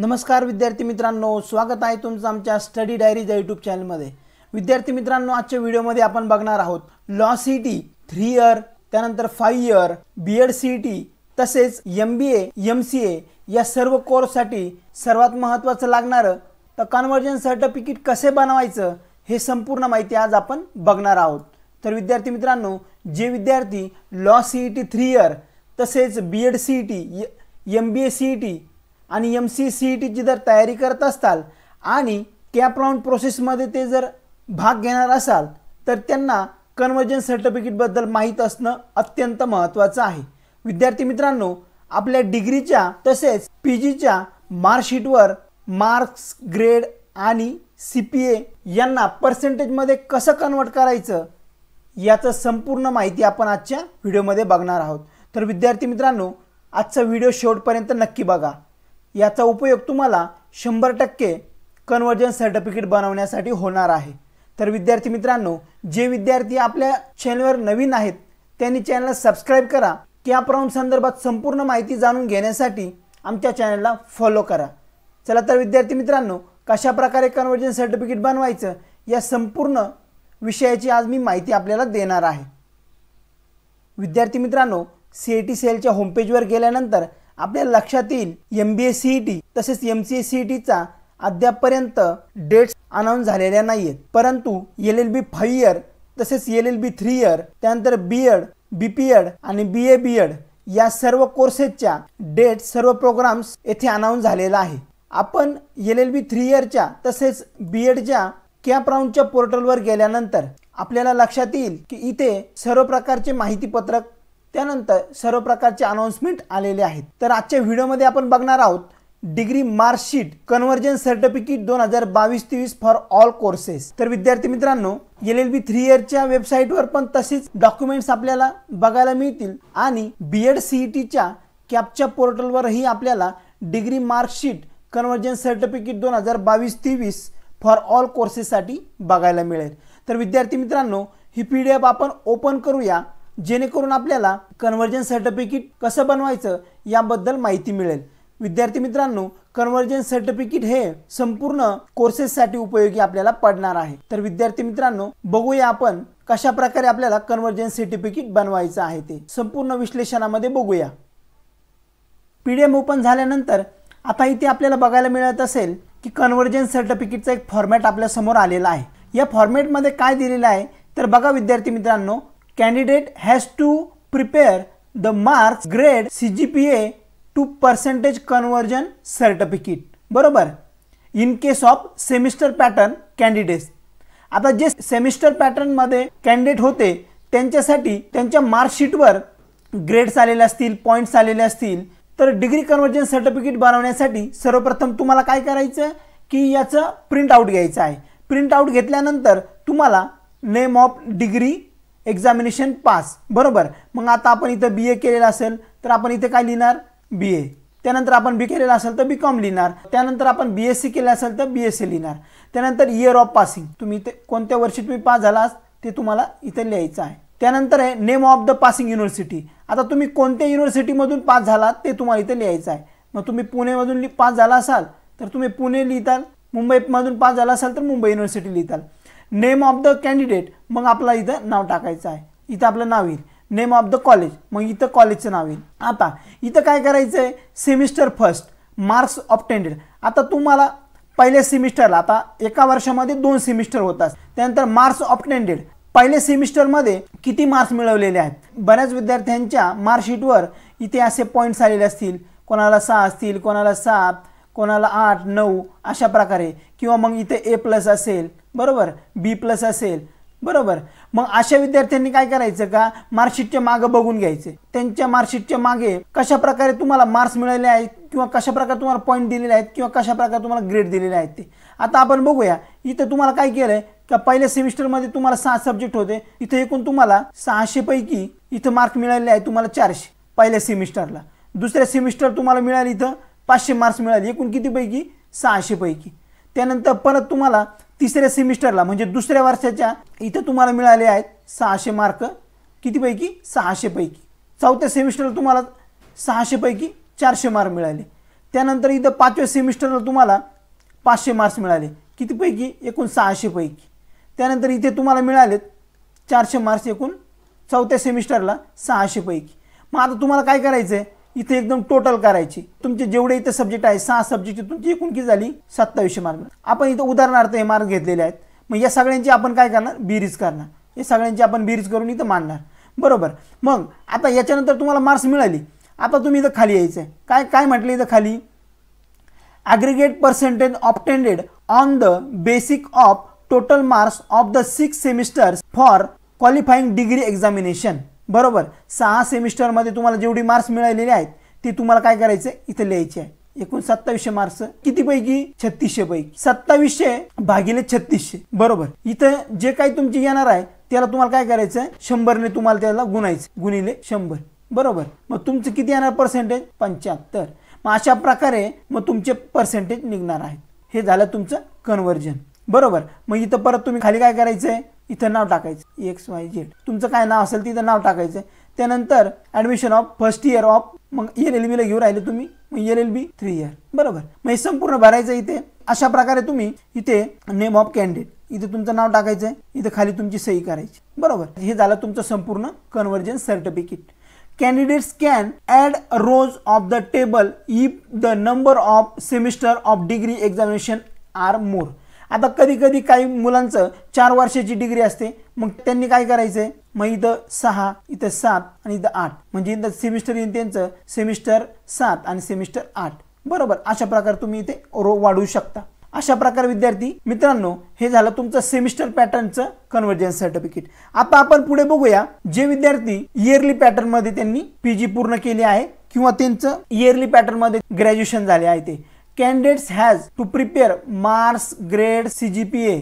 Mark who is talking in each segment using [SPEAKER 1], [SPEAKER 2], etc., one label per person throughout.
[SPEAKER 1] नमस्कार विद्यार्थी मित्रांनो स्वागत आहे तुमचं आमच्या स्टडी डायरीज या यूट्यूब चॅनलमध्ये विद्यार्थी मित्रांनो आजच्या व्हिडिओमध्ये आपण बघणार आहोत law C T three year त्यानंतर five year B Ed C T तसेच M B A M C A या सर्व कोर्ससाठी सर्वात महत्त्वाचं लागणारं तर कन्व्हर्जन सर्टिफिकेट कसे बनवायचं हे संपूर्ण माहिती आज आपण बघणार आहोत तर विद्यार्थी मित्रांनो जे विद्यार्थी law C E T three year तसेच B Ed C E T M B A C E T आणि एम सी सी ई टीची जर तयारी करत असताल आणि राऊंड प्रोसेसमध्ये ते जर भाग घेणार असाल तर त्यांना कन्वर्जन सर्टिफिकेटबद्दल माहीत असणं अत्यंत महत्त्वाचं आहे विद्यार्थी मित्रांनो आपल्या डिग्रीच्या तसेच पी जीच्या मार्कशीटवर मार्क्स ग्रेड आणि सी पी ए यांना पर्सेंटेजमध्ये कसं कन्वर्ट करायचं याचं संपूर्ण माहिती आपण आजच्या व्हिडिओमध्ये बघणार आहोत तर विद्यार्थी मित्रांनो आजचा व्हिडिओ शेवटपर्यंत नक्की बघा याचा उपयोग तुम्हाला शंभर टक्के कन्वर्जन सर्टिफिकेट बनवण्यासाठी होणार आहे तर विद्यार्थी मित्रांनो जे विद्यार्थी आपल्या चॅनलवर नवीन आहेत त्यांनी चॅनलला सबस्क्राईब करा प्रॉम संदर्भात संपूर्ण माहिती जाणून घेण्यासाठी आमच्या चॅनलला फॉलो करा चला तर विद्यार्थी मित्रांनो कशाप्रकारे कन्वर्जन सर्टिफिकेट बनवायचं या संपूर्ण विषयाची आज मी माहिती आपल्याला देणार आहे विद्यार्थी मित्रांनो सी ए टी सेलच्या होमपेजवर गेल्यानंतर आपल्या लक्षात येईल M B S C T तसेच एम सी एस सी टीचा अद्यापपर्यंत डेट्स अनाऊन्स झालेल्या नाहीयेत परंतु L L B five year तसेच L L B three year त्यानंतर B Ed B P Ed आणि बी ए बी एड या सर्व कोर्सेसच्या डेट सर्व प्रोग्राम्स येथे अनाऊन्स झालेला आहे आपण एल एल बी थ्री इयरच्या तसेच बी एडच्या कॅप राऊंडच्या पोर्टलवर गेल्यानंतर आपल्याला लक्षात येईल की इथे सर्व प्रकारचे माहितीपत्रक त्यानंतर सर्व प्रकारचे अनाउन्समेंट आलेले आहेत तर आजच्या व्हिडिओमध्ये आपण बघणार आहोत डिग्री मार्कशीट कन्वर्जन सर्टिफिकेट दोन हजार बावीस तेवीस फॉर ऑल कोर्सेस तर विद्यार्थी मित्रांनो एल एल बी थ्री इयरच्या वेबसाईटवर पण तसेच डॉक्युमेंट्स आपल्याला बघायला मिळतील आणि बी एड सी ई टीच्या कॅपच्या पोर्टलवरही आपल्याला डिग्री मार्कशीट कन्वर्जन सर्टिफिकेट दोन हजार बावीस तेवीस फॉर ऑल कोर्सेससाठी बघायला मिळेल तर विद्यार्थी मित्रांनो ही पी डी एफ आपण ओपन करूया जेणेकरून आपल्याला कन्व्हर्जन सर्टिफिकेट कसं बनवायचं याबद्दल माहिती मिळेल विद्यार्थी मित्रांनो कन्व्हर्जन सर्टिफिकेट हे संपूर्ण कोर्सेससाठी उपयोगी आपल्याला पडणार आहे तर विद्यार्थी मित्रांनो बघूया आपण कशा प्रकारे आपल्याला कन्व्हर्जन सर्टिफिकेट बनवायचं आहे ते संपूर्ण विश्लेषणामध्ये बघूया पी डी एम ओपन झाल्यानंतर आता इथे आपल्याला बघायला मिळत असेल की कन्व्हर्जन सर्टिफिकेटचा एक फॉर्मॅट आपल्यासमोर आलेला आहे या फॉर्मॅटमध्ये काय दिलेलं आहे तर बघा विद्यार्थी मित्रांनो candidate has to prepare the marks grade CGPA to percentage conversion certificate बरोबर in case of semester pattern candidates आता जे सेमिस्टर पॅटर्नमध्ये कॅन्डिडेट होते त्यांच्यासाठी त्यांच्या मार्कशीटवर ग्रेड्स आलेले असतील पॉईंट्स आलेले असतील तर डिग्री कन्वर्जन सर्टिफिकेट बनवण्यासाठी सर्वप्रथम तुम्हाला काय करायचं की याचं प्रिंट आऊट घ्यायचं आहे प्रिंट आऊट घेतल्यानंतर तुम्हाला name of degree examination pass बरोबर मग आता आपण इथं बी ए केलेलं असेल तर आपण इथे काय लिहिणार बी ए त्यानंतर आपण बी केलेलं असेल तर बी कॉम लिहिणार त्यानंतर आपण बी एस सी केलं असेल तर बी एस सी लिहिणार त्यानंतर इयर ऑफ पासिंग तुम्ही इथे कोणत्या वर्षी तुम्ही पास झाला ते तुम्हाला इथे लिहायचं आहे त्यानंतर आहे name of the passing university आता तुम्ही कोणत्या युनिव्हर्सिटीमधून पास झाला ते तुम्हाला इथे लिहायचं आहे मग तुम्ही पुणेमधून पास झाला असाल तर तुम्ही पुणे लिहिताल मुंबईमधून पास झाला असाल तर मुंबई युनिव्हर्सिटी लिहिताल नेम ऑफ द कॅन्डिडेट मग आपला इथं नाव टाकायचं आहे इथं आपलं नाव येईल नेम ऑफ द कॉलेज मग इथं कॉलेजचं नाव येईल आता इथं काय करायचं आहे सेमिस्टर फर्स्ट मार्क्स ऑप्टेंडेड आता तुम्हाला पहिल्या सेमिस्टरला आता एका वर्षामध्ये दोन सेमिस्टर होतात त्यानंतर मार्क्स ऑप्टेंडेड पहिल्या सेमिस्टरमध्ये किती मार्क्स मिळवलेले आहेत बऱ्याच विद्यार्थ्यांच्या मार्कशीटवर इथे असे पॉईंट्स आलेले असतील कोणाला सहा असतील कोणाला सात कोणाला आठ नऊ अशा प्रकारे किंवा मग इथे ए प्लस असेल बरोबर बी प्लस असेल बरोबर मग अशा विद्यार्थ्यांनी काय करायचं का मार्कशीटच्या मागे बघून घ्यायचे त्यांच्या मार्कशीटच्या मागे कशा प्रकारे तुम्हाला मार्क्स मिळाले आहेत किंवा कशा प्रकारे तुम्हाला पॉईंट दिलेले आहेत किंवा कशा प्रकारे तुम्हाला ग्रेड दिलेले आहेत ते आता आपण बघूया इथं तुम्हाला काय केलंय का पहिल्या सेमिस्टरमध्ये तुम्हाला सहा सब्जेक्ट होते इथं एकूण तुम्हाला पैकी इथं मार्क मिळालेले आहेत तुम्हाला चारशे पहिल्या सेमिस्टरला दुसऱ्या सेमिस्टर तुम्हाला मिळाली इथं पाचशे मार्क्स मिळाले एकूण कितीपैकी सहाशेपैकी त्यानंतर परत तुम्हाला तिसऱ्या सेमिस्टरला म्हणजे दुसऱ्या वर्षाच्या इथं तुम्हाला मिळाले आहेत सहाशे मार्क कितीपैकी सहाशेपैकी चौथ्या सेमिस्टरला तुम्हाला सहाशेपैकी चारशे मार्क मिळाले त्यानंतर इथं पाचव्या सेमिस्टरला तुम्हाला पाचशे मार्क्स मिळाले कितीपैकी एकूण सहाशेपैकी त्यानंतर इथे तुम्हाला मिळालेत चारशे मार्क्स एकूण चौथ्या सेमिस्टरला सहाशेपैकी मग आता तुम्हाला काय करायचं आहे इथे एकदम टोटल करायची तुमचे जेवढे इथे सब्जेक्ट आहेत सहा सब्जेक्ट तुमची एकूण किती झाली सत्तावीसशे मार्क आपण इथं उदाहरणार्थ हे मार्क घेतलेले आहेत मग या सगळ्यांची आपण काय करणार बिरीज करणार हे सगळ्यांची आपण बिरीज करून इथं मांडणार बरोबर मग आता याच्यानंतर तुम्हाला मार्क्स मिळाली आता तुम्ही इथं खाली यायचं आहे काय काय म्हटलं इथं खाली aggregate percentage obtained on the basic of total marks of the six semesters for qualifying degree examination बरोबर सहा सेमिस्टरमध्ये तुम्हाला जेवढी मार्क्स मिळालेले आहेत ती तुम्हाला काय करायचं इथं लिहायची आहे एकूण सत्तावीसशे मार्क्स किती पैकी छत्तीसशे पैकी सत्तावीसशे भागिले छत्तीसशे बरोबर इथं जे काही तुमची येणार आहे त्याला तुम्हाला काय करायचं आहे शंभरने तुम्हाला त्याला गुणायचं गुणिले शंभर बरोबर मग तुमचं किती येणार पर्सेंटेज पंच्याहत्तर मग अशा प्रकारे मग तुमचे पर्सेंटेज निघणार आहेत हे झालं तुमचं कन्वर्जन बरोबर मग इथं परत तुम्ही खाली काय करायचंय इथं नाव टाकायचं एक्स वाय झेड तुमचं काय नाव असेल तिथं नाव टाकायचं त्यानंतर admission of first year of मग एल एल बीला घेऊन राहिले तुम्ही मग L L B three year बरोबर मग हे संपूर्ण भरायचं इथे अशा प्रकारे तुम्ही इथे नेम ऑफ कॅन्डिडेट इथे तुमचं नाव टाकायचं आहे इथं खाली तुमची सही करायची बरोबर हे झालं तुमचं संपूर्ण conversion certificate candidates can add rows of the table if the number of semester of degree examination are more आता कधी कधी काही मुलांचं चार वर्षाची डिग्री असते मग त्यांनी काय करायचंय मग इथं सहा इथं सात आणि इथं आठ म्हणजे इथं सेमिस्टर येईल त्यांचं सेमिस्टर सात आणि सेमिस्टर आठ बरोबर अशा प्रकारे तुम्ही इथे रो वाढवू शकता अशा प्रकारे विद्यार्थी मित्रांनो हे झालं तुमचं सेमिस्टर पॅटर्नचं कन्व्हर्जन्स सर्टिफिकेट आता आपण पुढे बघूया जे विद्यार्थी इयरली पॅटर्नमध्ये त्यांनी पी पूर्ण केली आहे किंवा त्यांचं इयरली पॅटर्नमध्ये ग्रॅज्युएशन झाले आहे ते prepare marks grade C G P A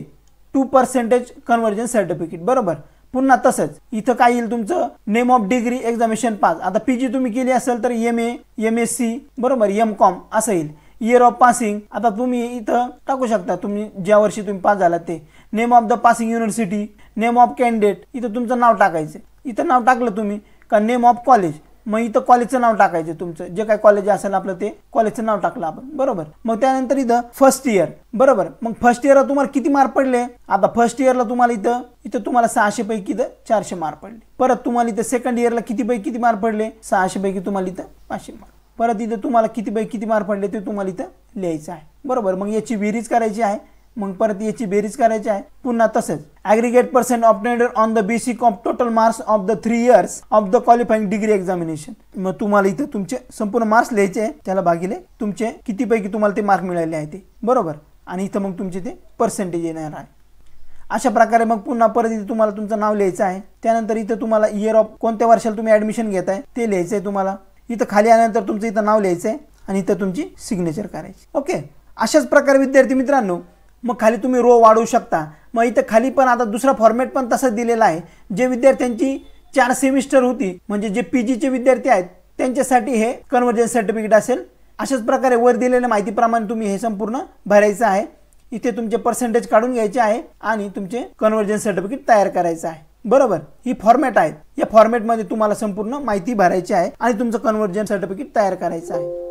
[SPEAKER 1] to percentage conversion certificate बरोबर पुन्हा तसंच इथं काय येईल तुमचं name of degree examination pass आता पी जी तुम्ही केली असेल तर M A M S C बरोबर एम कॉम असं येईल इयर ऑफ पासिंग आता तुम्ही इथं टाकू शकता तुम्ही ज्या वर्षी तुम्ही पास झाला ते name of the passing university name of candidate इथं तुमचं नाव टाकायचं इथं नाव टाकलं तुम्ही का नेम ऑफ कॉलेज मग इथं कॉलेजचं नाव टाकायचं तुमचं जे काय कॉलेज असेल आपलं ते कॉलेजचं नाव टाकलं आपण बरोबर मग त्यानंतर इथं फर्स्ट इयर बरोबर मग फर्स्ट इयरला तुम्हाला किती मार्क पडले आता फर्स्ट इयरला तुम्हाला इथं इथं तुम्हाला सहाशे पैकी इथं चारशे मार्क पडले परत तुम्हाला इथं सेकंड इयरला किती पैकी किती मार्क पडले सहाशे पैकी तुम्हाला इथं पाचशे मार्क परत इथं तुम्हाला किती पैकी किती मार्क पडले ते तुम्हाला इथं लिहायचं आहे बरोबर मग याची विरीज करायची आहे मग परत याची बेरीज करायची आहे पुन्हा तसेच aggregate percent obtained on the basic of total marks of the three years of the qualifying degree examination मग तुम्हाला इथं तुमचे संपूर्ण मार्क्स लिहायचे त्याला भागिले तुमचे किती पैकी तुम्हाला ते मार्क मिळाले आहे ते बरोबर आणि इथं मग तुमचे ते पर्सेंटेज येणार आहे अशा प्रकारे मग पुन्हा परत इथे तुम्हाला तुमचं नाव लिहायचं आहे त्यानंतर इथं तुम्हाला इयर ऑफ कोणत्या वर्षाला तुम्ही ऍडमिशन घेत आहे ते लिहायचं आहे तुम्हाला इथं खाली आल्यानंतर तुमचं इथं नाव लिहायचं आहे आणि इथं तुमची सिग्नेचर करायची ओके अशाच प्रकारे विद्यार्थी मित्रांनो मग खाली तुम्ही रो वाढवू शकता मग इथं खाली पण आता दुसरा फॉर्मॅट पण तसं दिलेला आहे जे विद्यार्थ्यांची चार सेमिस्टर होती म्हणजे जे पी जीचे विद्यार्थी आहेत त्यांच्यासाठी हे कन्व्हर्जन्स सर्टिफिकेट असेल अशाच प्रकारे वर दिलेल्या माहितीप्रमाणे तुम्ही हे संपूर्ण भरायचं आहे इथे तुमचे पर्सेंटेज काढून घ्यायचे आहे आणि तुमचे कन्व्हर्जन्स सर्टिफिकेट तयार करायचं आहे बरोबर ही फॉर्मॅट आहेत या फॉर्मॅटमध्ये तुम्हाला संपूर्ण माहिती भरायची आहे आणि तुमचं कन्वर्जन सर्टिफिकेट तयार करायचं आहे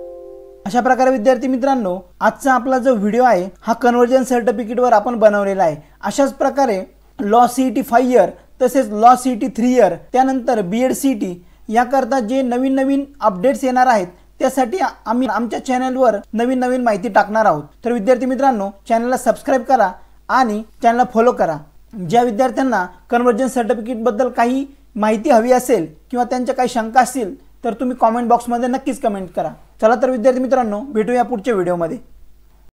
[SPEAKER 1] अशा प्रकारे विद्यार्थी मित्रांनो आजचा आपला जो व्हिडिओ आहे हा कन्व्हर्जन सर्टिफिकेटवर आपण बनवलेला आहे अशाच प्रकारे law C T five year तसेच law C T three year त्यानंतर बी एड सी टी याकरता जे नवीन नवीन अपडेट्स येणार आहेत त्यासाठी आम्ही आमच्या चॅनलवर नवीन नवीन माहिती टाकणार आहोत तर विद्यार्थी मित्रांनो चॅनलला सबस्क्राईब करा आणि चॅनलला फॉलो करा ज्या विद्यार्थ्यांना कन्व्हर्जन सर्टिफिकेटबद्दल काही माहिती हवी असेल किंवा त्यांच्या काही शंका असतील तर तुम्ही कॉमेंट बॉक्समध्ये नक्कीच कमेंट करा चला तर विद्यार्थी मित्रांनो भेटूया पुढच्या व्हिडिओमध्ये